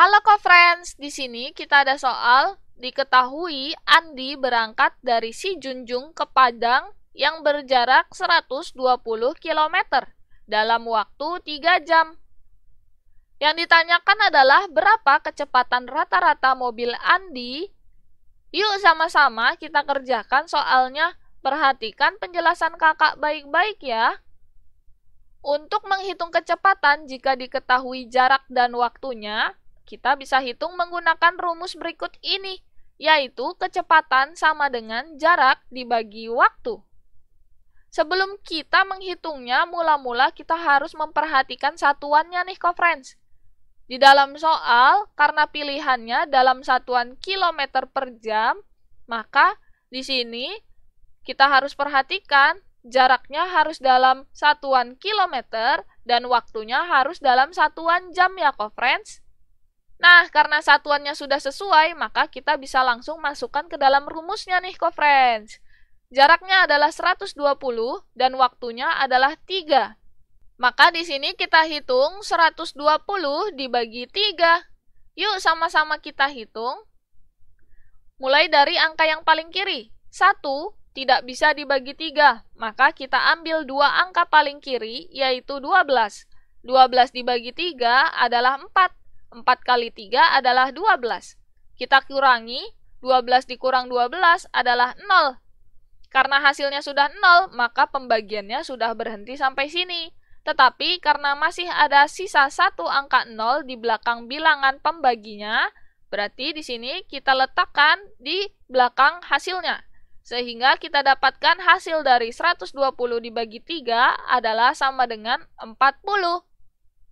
Halo co friends, di sini kita ada soal diketahui Andi berangkat dari si Junjung ke Padang yang berjarak 120 km dalam waktu 3 jam. Yang ditanyakan adalah berapa kecepatan rata-rata mobil Andi? Yuk sama-sama kita kerjakan soalnya. Perhatikan penjelasan kakak baik-baik ya. Untuk menghitung kecepatan jika diketahui jarak dan waktunya, kita bisa hitung menggunakan rumus berikut ini, yaitu kecepatan sama dengan jarak dibagi waktu. Sebelum kita menghitungnya, mula-mula kita harus memperhatikan satuannya nih, friends. Di dalam soal, karena pilihannya dalam satuan kilometer per jam, maka di sini kita harus perhatikan jaraknya harus dalam satuan kilometer dan waktunya harus dalam satuan jam ya, friends. Nah, karena satuannya sudah sesuai, maka kita bisa langsung masukkan ke dalam rumusnya nih, co-friends. Jaraknya adalah 120 dan waktunya adalah 3. Maka di sini kita hitung 120 dibagi 3. Yuk sama-sama kita hitung. Mulai dari angka yang paling kiri. 1 tidak bisa dibagi 3, maka kita ambil dua angka paling kiri, yaitu 12. 12 dibagi 3 adalah 4 4 kali 3 adalah 12. Kita kurangi, 12 dikurang 12 adalah 0. Karena hasilnya sudah 0, maka pembagiannya sudah berhenti sampai sini. Tetapi karena masih ada sisa satu angka 0 di belakang bilangan pembaginya, berarti di sini kita letakkan di belakang hasilnya. Sehingga kita dapatkan hasil dari 120 dibagi 3 adalah sama dengan 40.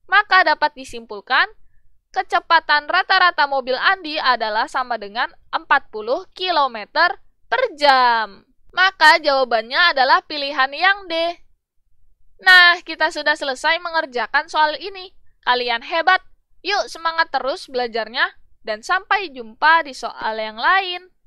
Maka dapat disimpulkan kecepatan rata-rata mobil Andi adalah sama dengan 40 km per jam. Maka jawabannya adalah pilihan yang D. Nah, kita sudah selesai mengerjakan soal ini. Kalian hebat! Yuk semangat terus belajarnya, dan sampai jumpa di soal yang lain.